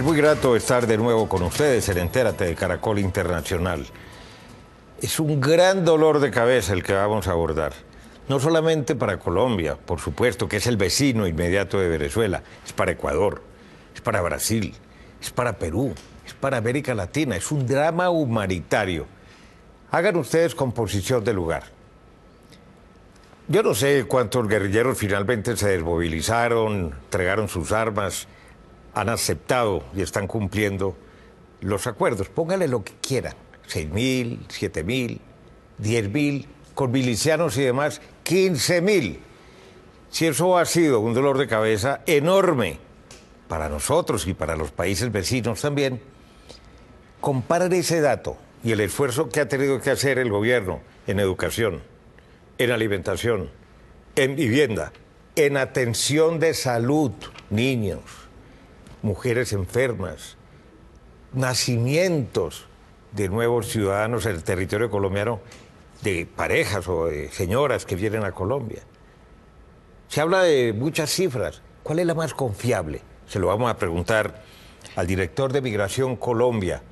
Es muy grato estar de nuevo con ustedes en Entérate de Caracol Internacional. Es un gran dolor de cabeza el que vamos a abordar. No solamente para Colombia, por supuesto, que es el vecino inmediato de Venezuela, es para Ecuador, es para Brasil, es para Perú, es para América Latina, es un drama humanitario. Hagan ustedes composición de lugar. Yo no sé cuántos guerrilleros finalmente se desmovilizaron, entregaron sus armas, han aceptado y están cumpliendo los acuerdos. Póngale lo que quieran, 6.000, 7.000, 10.000, con milicianos y demás, 15.000. Si eso ha sido un dolor de cabeza enorme para nosotros y para los países vecinos también, comparen ese dato y el esfuerzo que ha tenido que hacer el gobierno en educación, en alimentación, en vivienda, en atención de salud, niños, mujeres enfermas, nacimientos de nuevos ciudadanos en el territorio colombiano, de parejas o señoras que vienen a Colombia. Se habla de muchas cifras. ¿Cuál es la más confiable? Se lo vamos a preguntar al director de Migración Colombia,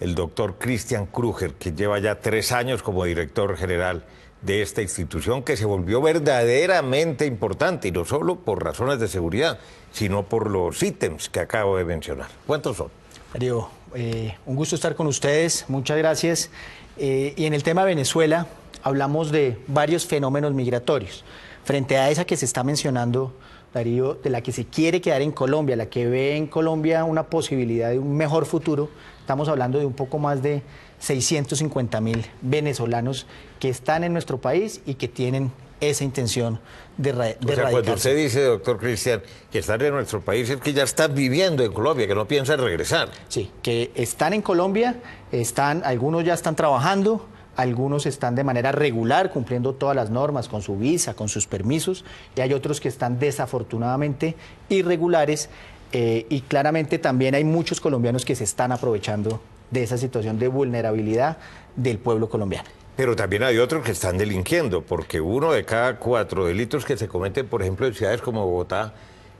el doctor Cristian Kruger, que lleva ya tres años como director general de esta institución que se volvió verdaderamente importante, y no solo por razones de seguridad, sino por los ítems que acabo de mencionar. ¿Cuántos son? Darío, eh, un gusto estar con ustedes, muchas gracias. Eh, y en el tema Venezuela hablamos de varios fenómenos migratorios. Frente a esa que se está mencionando, Darío, de la que se quiere quedar en Colombia, la que ve en Colombia una posibilidad de un mejor futuro, estamos hablando de un poco más de 650 mil venezolanos que están en nuestro país y que tienen esa intención de, regresar. de Cuando usted dice, doctor Cristian, que están en nuestro país, es que ya están viviendo en Colombia, que no piensan regresar. Sí, que están en Colombia, están, algunos ya están trabajando, algunos están de manera regular cumpliendo todas las normas con su visa, con sus permisos, y hay otros que están desafortunadamente irregulares. Eh, y claramente también hay muchos colombianos que se están aprovechando de esa situación de vulnerabilidad del pueblo colombiano. Pero también hay otros que están delinquiendo, porque uno de cada cuatro delitos que se cometen, por ejemplo, en ciudades como Bogotá,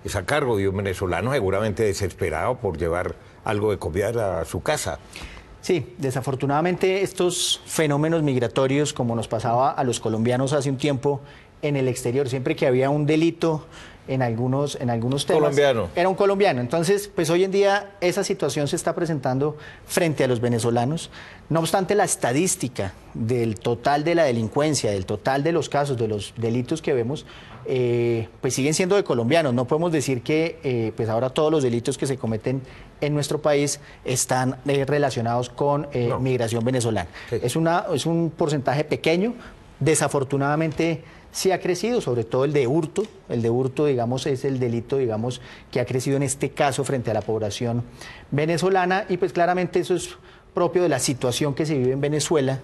es a cargo de un venezolano seguramente desesperado por llevar algo de comida a su casa. Sí, desafortunadamente estos fenómenos migratorios, como nos pasaba a los colombianos hace un tiempo en el exterior, siempre que había un delito en algunos, en algunos temas. Era un colombiano. Entonces, pues hoy en día esa situación se está presentando frente a los venezolanos. No obstante, la estadística del total de la delincuencia, del total de los casos, de los delitos que vemos, eh, pues siguen siendo de colombianos. No podemos decir que eh, pues ahora todos los delitos que se cometen en nuestro país están eh, relacionados con migración venezolana. Es, una, es un porcentaje pequeño, desafortunadamente sí ha crecido, sobre todo el de hurto. El de hurto, digamos, es el delito, digamos, que ha crecido en este caso frente a la población venezolana y pues claramente eso es propio de la situación que se vive en Venezuela,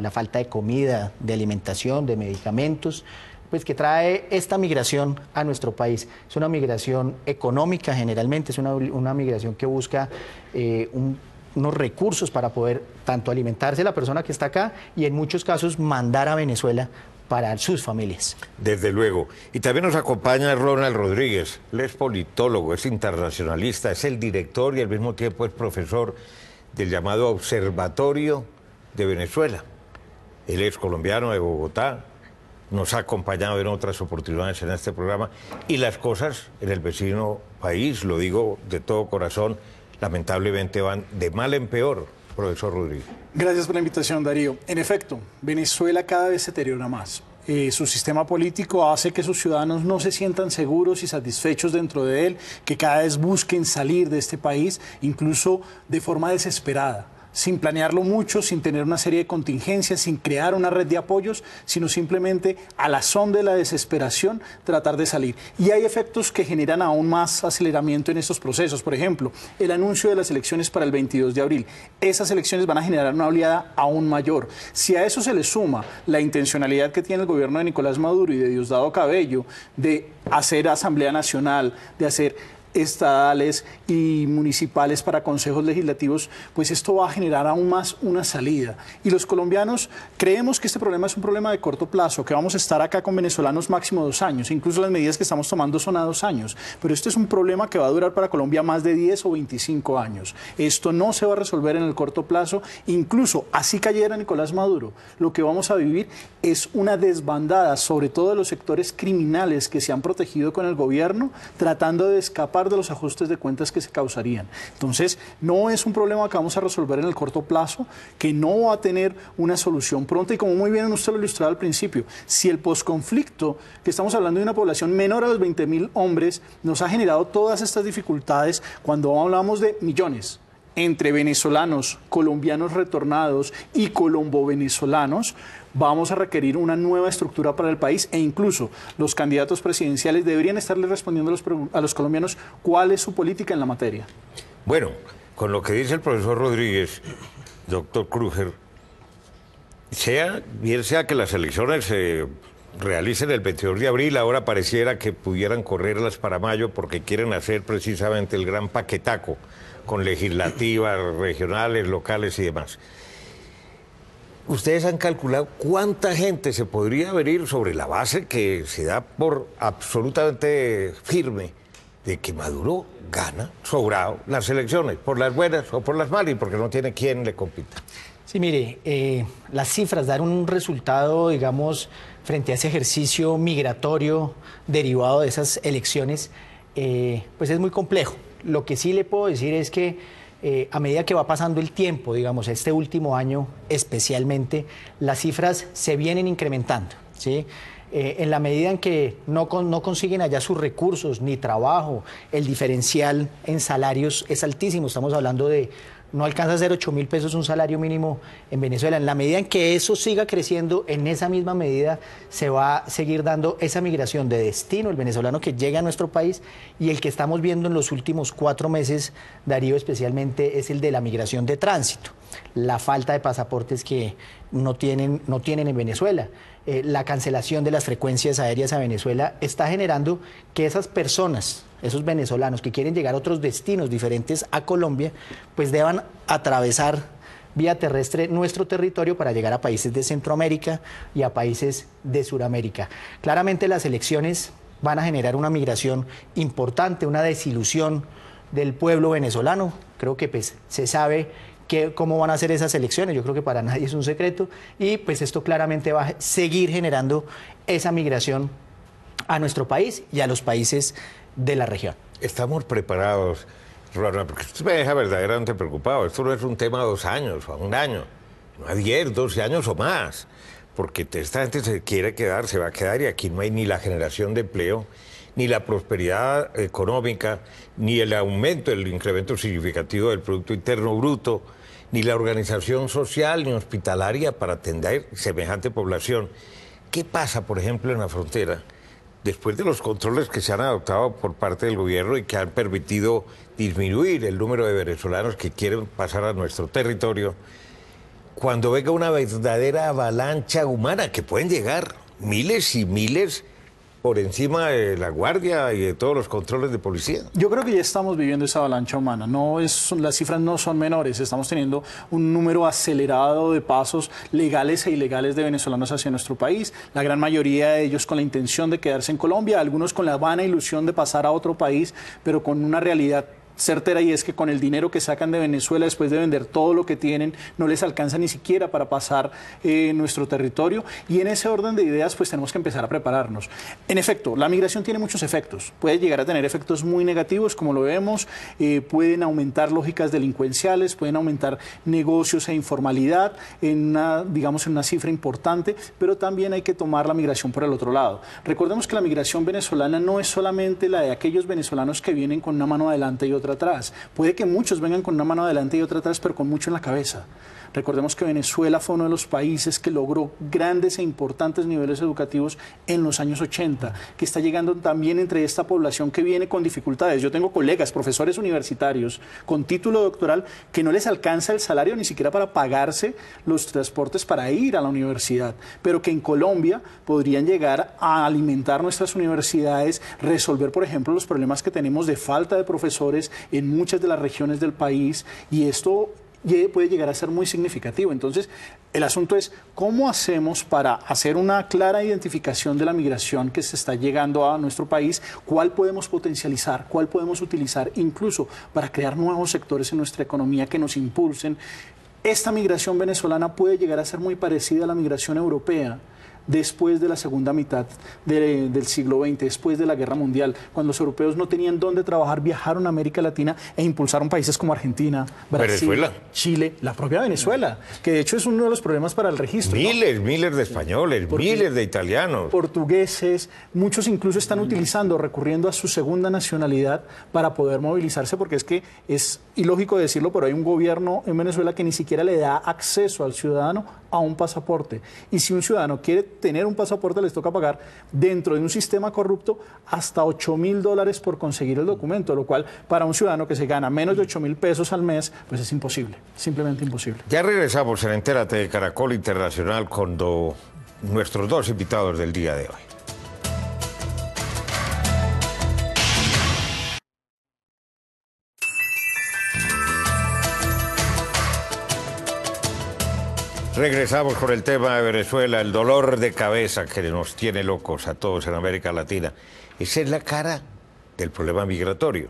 la, falta de comida, de alimentación, de medicamentos, pues que trae esta migración a nuestro país. Es una migración económica generalmente, es una, migración que busca eh, unos recursos para poder tanto alimentarse la persona que está acá y en muchos casos mandar a Venezuela para sus familias. Desde luego. Y también nos acompaña Ronald Rodríguez. Él es politólogo, es internacionalista, es el director y al mismo tiempo es profesor del llamado Observatorio de Venezuela. Él es colombiano de Bogotá, nos ha acompañado en otras oportunidades en este programa y las cosas en el vecino país, lo digo de todo corazón, lamentablemente van de mal en peor, profesor Rodríguez. Gracias por la invitación, Darío. En efecto, Venezuela cada vez se deteriora más. Eh, su sistema político hace que sus ciudadanos no se sientan seguros y satisfechos dentro de él, que cada vez busquen salir de este país, incluso de forma desesperada sin planearlo mucho, sin tener una serie de contingencias, sin crear una red de apoyos, sino simplemente a la son de la desesperación tratar de salir. Y hay efectos que generan aún más aceleramiento en estos procesos. Por ejemplo, el anuncio de las elecciones para el 22 de abril. Esas elecciones van a generar una oleada aún mayor. Si a eso se le suma la intencionalidad que tiene el gobierno de Nicolás Maduro y de Diosdado Cabello de hacer Asamblea Nacional, de hacer estadales y municipales para consejos legislativos, pues esto va a generar aún más una salida. Y los colombianos creemos que este problema es un problema de corto plazo, que vamos a estar acá con venezolanos máximo dos años, incluso las medidas que estamos tomando son a dos años, pero este es un problema que va a durar para Colombia más de 10 o 25 años. Esto no se va a resolver en el corto plazo, incluso así cayera Nicolás Maduro, lo que vamos a vivir es una desbandada, sobre todo de los sectores criminales que se han protegido con el gobierno, tratando de escapar de los ajustes de cuentas que se causarían. Entonces, no es un problema que vamos a resolver en el corto plazo, que no va a tener una solución pronta. Y como muy bien usted lo ilustraba al principio, si el posconflicto, que estamos hablando de una población menor a los 20 mil hombres, nos ha generado todas estas dificultades cuando hablamos de millones entre venezolanos, colombianos retornados y colombo-venezolanos, vamos a requerir una nueva estructura para el país e incluso los candidatos presidenciales deberían estarle respondiendo a los, colombianos cuál es su política en la materia. Bueno, con lo que dice el profesor Rodríguez, doctor Kruger, sea, bien sea que las elecciones se realicen el 22 de abril, ahora pareciera que pudieran correrlas para mayo porque quieren hacer precisamente el gran paquetaco con legislativas regionales, locales y demás. ¿Ustedes han calculado cuánta gente se podría venir sobre la base que se da por absolutamente firme de que Maduro gana sobrado las elecciones, por las buenas o por las malas, y porque no tiene quien le compita? Sí, mire, eh, las cifras dan un resultado, digamos, frente a ese ejercicio migratorio derivado de esas elecciones, eh, pues es muy complejo. Lo que sí le puedo decir es que eh, a medida que va pasando el tiempo, digamos, este último año especialmente, las cifras se vienen incrementando, eh, en la medida en que no, no consiguen allá sus recursos ni trabajo, el diferencial en salarios es altísimo, estamos hablando de no alcanza a ser 8 mil pesos un salario mínimo en Venezuela. En la medida en que eso siga creciendo, en esa misma medida se va a seguir dando esa migración de destino, el venezolano que llega a nuestro país y el que estamos viendo en los últimos cuatro meses, Darío especialmente, es el de la migración de tránsito, la falta de pasaportes que no tienen, no tienen en Venezuela. Eh, la cancelación de las frecuencias aéreas a Venezuela está generando que esas personas, esos venezolanos que quieren llegar a otros destinos diferentes a Colombia, pues deban atravesar vía terrestre nuestro territorio para llegar a países de Centroamérica y a países de Sudamérica. Claramente las elecciones van a generar una migración importante, una desilusión del pueblo venezolano. Creo que pues, se sabe cómo van a ser esas elecciones. Yo creo que para nadie es un secreto. Y pues esto claramente va a seguir generando esa migración a nuestro país y a los países de la región. Estamos preparados, Rana, porque esto me deja verdaderamente preocupado. Esto no es un tema de dos años o a un año, no a diez, 12 años o más, porque esta gente se quiere quedar, se va a quedar y aquí no hay ni la generación de empleo, ni la prosperidad económica, ni el aumento, el incremento significativo del Producto Interno Bruto ni la organización social ni hospitalaria para atender semejante población. ¿Qué pasa, por ejemplo, en la frontera? Después de los controles que se han adoptado por parte del gobierno y que han permitido disminuir el número de venezolanos que quieren pasar a nuestro territorio, cuando venga una verdadera avalancha humana, que pueden llegar miles y miles por encima de la guardia y de todos los controles de policía. Yo creo que ya estamos viviendo esa avalancha humana. No es, las cifras no son menores. Estamos teniendo un número acelerado de pasos legales e ilegales de venezolanos hacia nuestro país. La gran mayoría de ellos con la intención de quedarse en Colombia, algunos con la vana ilusión de pasar a otro país, pero con una realidad certera y es que con el dinero que sacan de Venezuela después de vender todo lo que tienen, no les alcanza ni siquiera para pasar eh, nuestro territorio. Y en ese orden de ideas, pues tenemos que empezar a prepararnos. En efecto, la migración tiene muchos efectos. Puede llegar a tener efectos muy negativos, como lo vemos. Eh, pueden aumentar lógicas delincuenciales, pueden aumentar negocios e informalidad en digamos, en una cifra importante, pero también hay que tomar la migración por el otro lado. Recordemos que la migración venezolana no es solamente la de aquellos venezolanos que vienen con una mano adelante y otra atrás. Puede que muchos vengan con una mano adelante y otra atrás, pero con mucho en la cabeza. Recordemos que Venezuela fue uno de los países que logró grandes e importantes niveles educativos en los años 80, que está llegando también entre esta población que viene con dificultades. Yo tengo colegas, profesores universitarios con título doctoral que no les alcanza el salario ni siquiera para pagarse los transportes para ir a la universidad, pero que en Colombia podrían llegar a alimentar nuestras universidades, resolver, por ejemplo, los problemas que tenemos de falta de profesores en muchas de las regiones del país y esto puede llegar a ser muy significativo. Entonces, el asunto es cómo hacemos para hacer una clara identificación de la migración que se está llegando a nuestro país, cuál podemos potencializar, cuál podemos utilizar incluso para crear nuevos sectores en nuestra economía que nos impulsen. Esta migración venezolana puede llegar a ser muy parecida a la migración europea después de la segunda mitad del siglo XX, después de la Guerra Mundial, cuando los europeos no tenían dónde trabajar, viajaron a América Latina e impulsaron países como Argentina, Brasil, Venezuela. Chile, la propia Venezuela, que de hecho es uno de los problemas para el registro. Miles, miles de españoles, miles de italianos. Portugueses, muchos incluso están mm. utilizando, recurriendo a su segunda nacionalidad para poder movilizarse, porque es que es ilógico decirlo, pero hay un gobierno en Venezuela que ni siquiera le da acceso al ciudadano a un pasaporte. Y si un ciudadano quiere tener un pasaporte, les toca pagar dentro de un sistema corrupto hasta 8 mil dólares por conseguir el documento, lo cual para un ciudadano que se gana menos de 8 mil pesos al mes, pues es imposible, simplemente imposible. Ya regresamos en Entérate de Caracol Internacional con nuestros dos invitados del día de hoy. Regresamos por el tema de Venezuela, el dolor de cabeza que nos tiene locos a todos en América Latina. Esa es la cara del problema migratorio.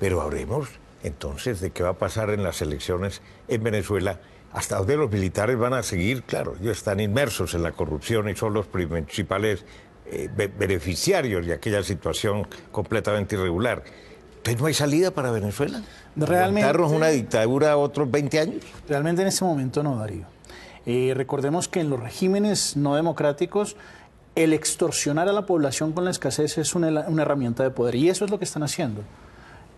Pero hablemos entonces de qué va a pasar en las elecciones en Venezuela, hasta dónde los militares van a seguir, claro, ellos están inmersos en la corrupción y son los principales eh, beneficiarios de aquella situación completamente irregular. Entonces no hay salida para Venezuela. Realmente, una dictadura otros 20 años? Realmente en ese momento no, Darío. Eh, recordemos que en los regímenes no democráticos el extorsionar a la población con la escasez es una, una, herramienta de poder y eso es lo que están haciendo.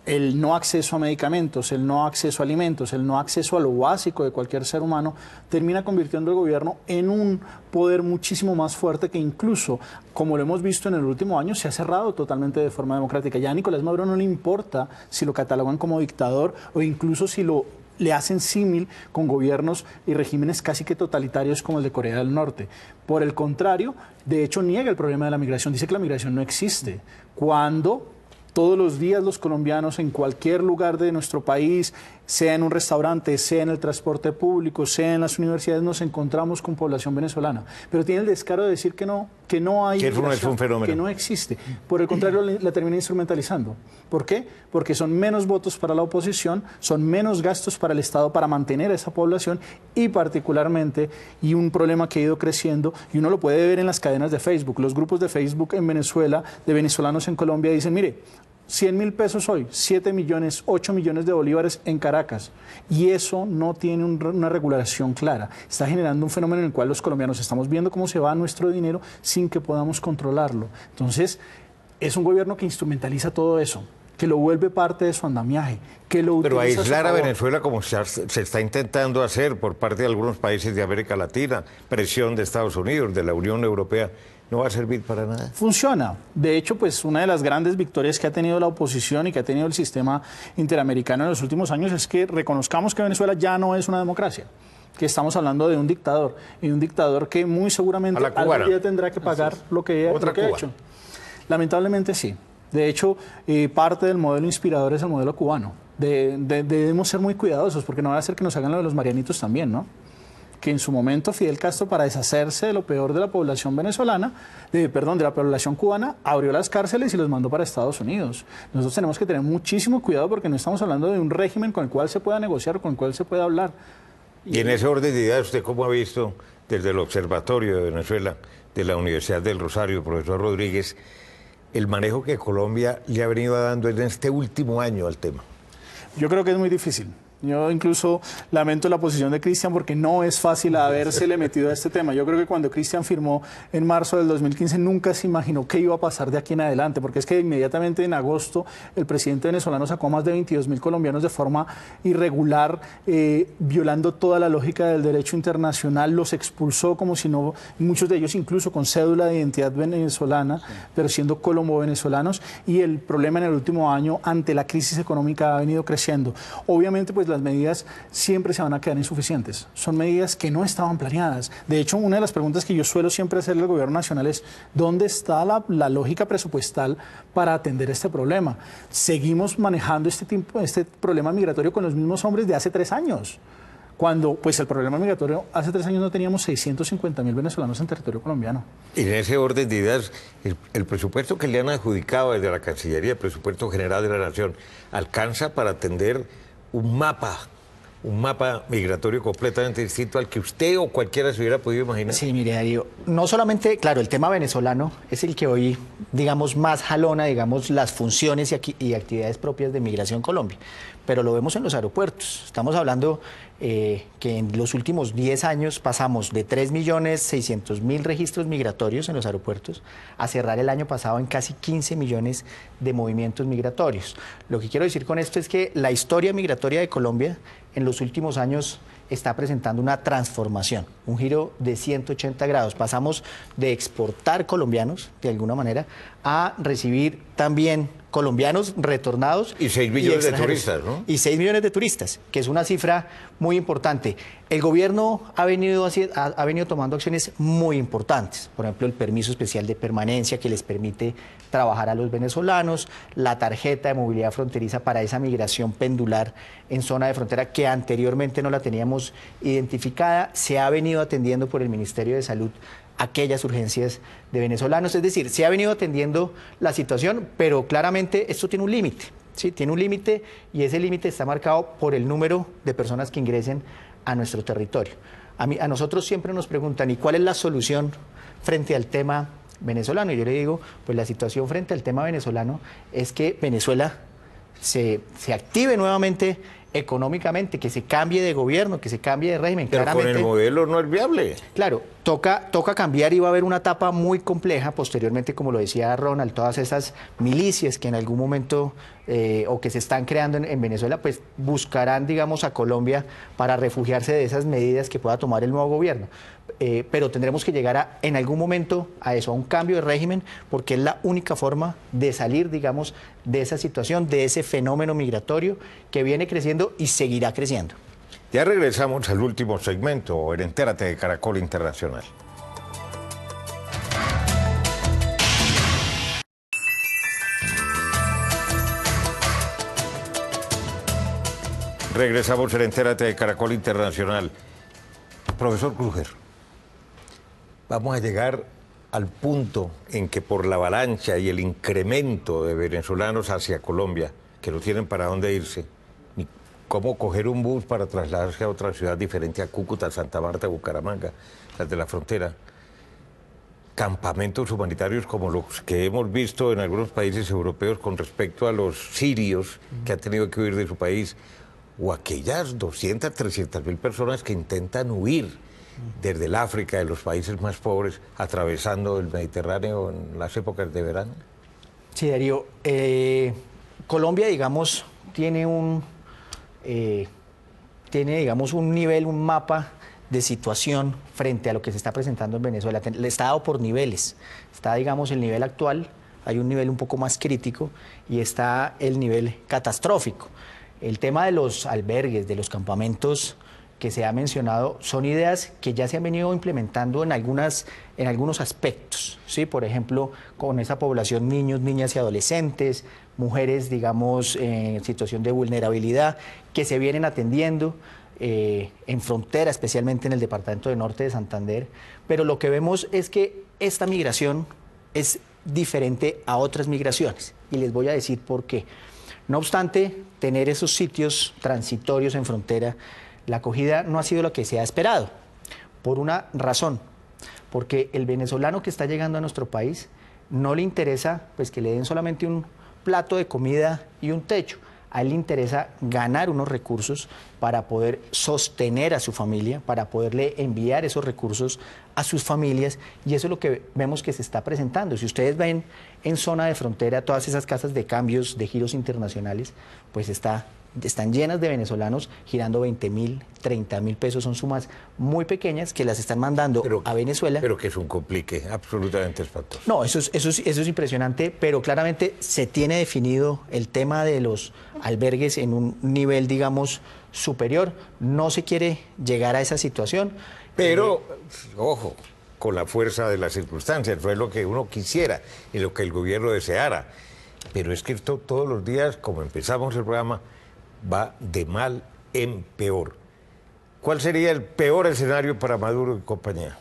El no acceso a medicamentos, el no acceso a alimentos, el no acceso a lo básico de cualquier ser humano termina convirtiendo el gobierno en un poder muchísimo más fuerte que incluso, como lo hemos visto en el último año, se ha cerrado totalmente de forma democrática. Ya a Nicolás Maduro no le importa si lo catalogan como dictador o incluso si lo le hacen símil con gobiernos y regímenes casi que totalitarios como el de Corea del Norte. Por el contrario, de hecho niega el problema de la migración, dice que la migración no existe. Cuando todos los días los colombianos en cualquier lugar de nuestro país, sea en un restaurante, sea en el transporte público, sea en las universidades, nos encontramos con población venezolana. Pero tiene el descaro de decir que no, que no hay... Que no un fenómeno. Que no existe. Por el contrario, la termina instrumentalizando. ¿Por qué? Porque son menos votos para la oposición, son menos gastos para el Estado para mantener a esa población y particularmente, y un problema que ha ido creciendo, y uno lo puede ver en las cadenas de Facebook, los grupos de Facebook en Venezuela, de venezolanos en Colombia, dicen, mire, 100 mil pesos hoy, 7 millones, 8 millones de bolívares en Caracas. Y eso no tiene una regulación clara. Está generando un fenómeno en el cual los colombianos estamos viendo cómo se va nuestro dinero sin que podamos controlarlo. Entonces, es un gobierno que instrumentaliza todo eso que lo vuelve parte de su andamiaje, que lo Pero aislar a, Venezuela como se, está intentando hacer por parte de algunos países de América Latina, presión de Estados Unidos, de la Unión Europea, no va a servir para nada. Funciona. De hecho, pues una de las grandes victorias que ha tenido la oposición y que ha tenido el sistema interamericano en los últimos años es que reconozcamos que Venezuela ya no es una democracia que estamos hablando de un dictador y un dictador que muy seguramente la tendrá que pagar lo que, ha hecho. Lamentablemente sí. De hecho, eh, parte del modelo inspirador es el modelo cubano. debemos ser muy cuidadosos porque no va a ser que nos hagan lo de los marianitos también, ¿no? que en su momento Fidel Castro, para deshacerse de lo peor de la población venezolana, de, perdón, de la población cubana, abrió las cárceles y los mandó para Estados Unidos. Nosotros tenemos que tener muchísimo cuidado porque no estamos hablando de un régimen con el cual se pueda negociar, con el cual se pueda hablar. Y, y en ese orden de ideas, ¿usted cómo ha visto desde el Observatorio de Venezuela de la Universidad del Rosario, profesor Rodríguez, el manejo que Colombia le ha venido dando en este último año al tema? Yo creo que es muy difícil. Yo incluso lamento la posición de Cristian porque no es fácil habérsele metido a este tema. Yo creo que cuando Cristian firmó en marzo del 2015 nunca se imaginó qué iba a pasar de aquí en adelante, porque es que inmediatamente en agosto el presidente venezolano sacó a más de 22 mil colombianos de forma irregular, eh, violando toda la lógica del derecho internacional, los expulsó como si no, muchos de ellos incluso con cédula de identidad venezolana, pero siendo colombo-venezolanos, y el problema en el último año ante la crisis económica ha venido creciendo. Obviamente, pues las medidas siempre se van a quedar insuficientes. Son medidas que no estaban planeadas. De hecho, una de las preguntas que yo suelo siempre hacerle al gobierno nacional es, ¿dónde está la, lógica presupuestal para atender este problema? Seguimos manejando este, este problema migratorio con los mismos hombres de hace tres años cuando pues el problema migratorio hace tres años no teníamos 650 mil venezolanos en territorio colombiano. En ese orden de ideas, el, el, presupuesto que le han adjudicado desde la Cancillería, el presupuesto general de la Nación, ¿alcanza para atender o mapa un mapa migratorio completamente distinto al que usted o cualquiera se hubiera podido imaginar. Sí, mire, no solamente, claro, el tema venezolano es el que hoy, digamos, más jalona, digamos, las funciones y, actividades propias de Migración Colombia, pero lo vemos en los aeropuertos. Estamos hablando eh, que en los últimos 10 años pasamos de 3.600.000 registros migratorios en los aeropuertos a cerrar el año pasado en casi 15 millones de movimientos migratorios. Lo que quiero decir con esto es que la historia migratoria de Colombia en los últimos años está presentando una transformación un giro de 180 grados. Pasamos de exportar colombianos, de alguna manera, a recibir también colombianos retornados. Y 6 millones de turistas, ¿no? Y 6 millones de turistas, que es una cifra muy importante. El gobierno ha venido, ha venido tomando acciones muy importantes, por ejemplo, el permiso especial de permanencia que les permite trabajar a los venezolanos, la tarjeta de movilidad fronteriza para esa migración pendular en zona de frontera que anteriormente no la teníamos identificada, se ha venido atendiendo por el Ministerio de Salud aquellas urgencias de venezolanos. Es decir, se ha venido atendiendo la situación, pero claramente esto tiene un límite. Sí, tiene un límite y ese límite está marcado por el número de personas que ingresen a nuestro territorio. A, mí, a nosotros siempre nos preguntan, ¿y cuál es la solución frente al tema venezolano? Y yo le digo, pues la situación frente al tema venezolano es que Venezuela se, se active nuevamente económicamente, que se cambie de gobierno, que se cambie de régimen. con el modelo no es viable. Claro, toca, toca cambiar y va a haber una etapa muy compleja posteriormente, como lo decía Ronald, todas esas milicias que en algún momento eh, o que se están creando en, Venezuela, pues buscarán, digamos, a Colombia para refugiarse de esas medidas que pueda tomar el nuevo gobierno. Eh, pero tendremos que llegar a, en algún momento a eso, a un cambio de régimen, porque es la única forma de salir, digamos, de esa situación, de ese fenómeno migratorio que viene creciendo y seguirá creciendo. Ya regresamos al último segmento, el Entérate de Caracol Internacional. Regresamos en Entérate de Caracol Internacional. Profesor Kruger, vamos a llegar al punto en que por la avalancha y el incremento de venezolanos hacia Colombia, que no tienen para dónde irse, ni cómo coger un bus para trasladarse a otra ciudad diferente a Cúcuta, Santa Marta, Bucaramanga, las de la frontera, campamentos humanitarios como los que hemos visto en algunos países europeos con respecto a los sirios que han tenido que huir de su país o aquellas 200, 300 mil personas que intentan huir desde el África, de los países más pobres, atravesando el Mediterráneo en las épocas de verano? Sí, Darío. Eh, Colombia, digamos, tiene un, eh, tiene, digamos, un nivel, un mapa de situación frente a lo que se está presentando en Venezuela. Está dado por niveles. Está, digamos, el nivel actual, hay un nivel un poco más crítico y está el nivel catastrófico. El tema de los albergues, de los campamentos que se ha mencionado, son ideas que ya se han venido implementando en, algunas, en algunos aspectos, ¿sí? Por ejemplo, con esa población niños, niñas y adolescentes, mujeres, digamos, en situación de vulnerabilidad, que se vienen atendiendo. Eh, en frontera, especialmente en el departamento de norte de Santander, pero lo que vemos es que esta migración es diferente a otras migraciones y les voy a decir por qué. No obstante, tener esos sitios transitorios en frontera, la acogida no ha sido lo que se ha esperado, por una razón, porque el venezolano que está llegando a nuestro país no le interesa pues, que le den solamente un plato de comida y un techo, a él le interesa ganar unos recursos para poder sostener a su familia, para poderle enviar esos recursos a sus familias y eso es lo que vemos que se está presentando. Si ustedes ven en zona de frontera todas esas casas de cambios, de giros internacionales, pues está están llenas de venezolanos girando 20 mil, 30 mil pesos. Son sumas muy pequeñas que las están mandando a Venezuela. Pero que es un complique, absolutamente el factor. No, eso es, eso, es, eso es impresionante, pero claramente se tiene definido el tema de los albergues en un nivel, digamos, superior. No se quiere llegar a esa situación. Pero, eh, pues, ojo, con la fuerza de las circunstancias, fue lo que uno quisiera y lo que el gobierno deseara. Pero es que todos los días, como empezamos el programa, va de mal en peor. ¿Cuál sería el peor escenario para Maduro y compañía?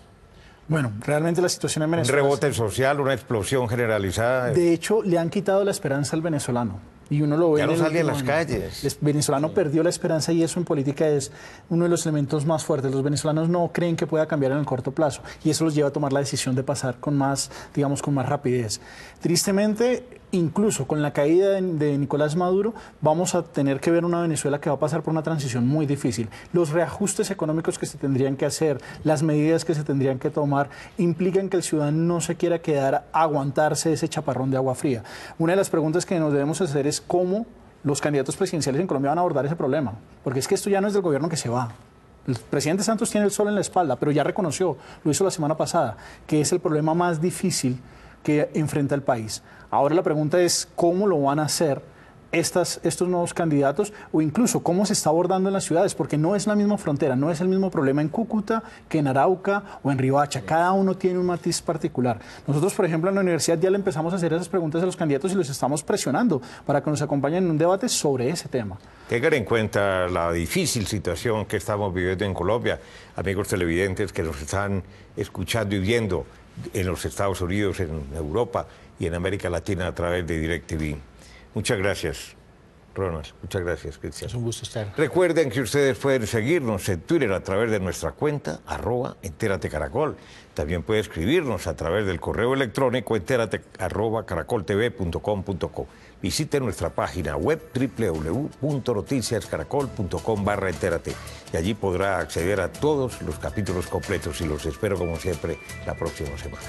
Bueno, realmente la situación en Venezuela. Un rebote social, una explosión generalizada. De hecho, le han quitado la esperanza al venezolano. Y uno lo ve. Ya no sale en las calles. El venezolano perdió la esperanza y eso en política es uno de los elementos más fuertes. Los venezolanos no creen que pueda cambiar en el corto plazo y eso los lleva a tomar la decisión de pasar con más, digamos, con más rapidez. Tristemente, incluso con la caída de, Nicolás Maduro, vamos a tener que ver una Venezuela que va a pasar por una transición muy difícil. Los reajustes económicos que se tendrían que hacer, las medidas que se tendrían que tomar, implican que el ciudadano no se quiera quedar a aguantarse ese chaparrón de agua fría. Una de las preguntas que nos debemos hacer es cómo los candidatos presidenciales en Colombia van a abordar ese problema, porque es que esto ya no es del gobierno que se va. El presidente Santos tiene el sol en la espalda, pero ya reconoció, lo hizo la semana pasada, que es el problema más difícil que enfrenta el país. Ahora la pregunta es cómo lo van a hacer estas, estos nuevos candidatos o incluso cómo se está abordando en las ciudades, porque no es la misma frontera, no es el mismo problema en Cúcuta que en Arauca o en Ribacha, cada uno tiene un matiz particular. Nosotros, por ejemplo, en la universidad ya le empezamos a hacer esas preguntas a los candidatos y los estamos presionando para que nos acompañen en un debate sobre ese tema. Tengan en cuenta la difícil situación que estamos viviendo en Colombia, amigos televidentes que nos están escuchando y viendo en los Estados Unidos, en Europa y en América Latina a través de DirecTV. Muchas gracias. Muchas gracias, Cristian. Es un gusto estar. Recuerden que ustedes pueden seguirnos en Twitter a través de nuestra cuenta, arroba entérate caracol. También puede escribirnos a través del correo electrónico entérate arroba caracoltv.com.co. Visite nuestra página web www.noticiascaracol.com barra entérate y allí podrá acceder a todos los capítulos completos y los espero como siempre la próxima semana.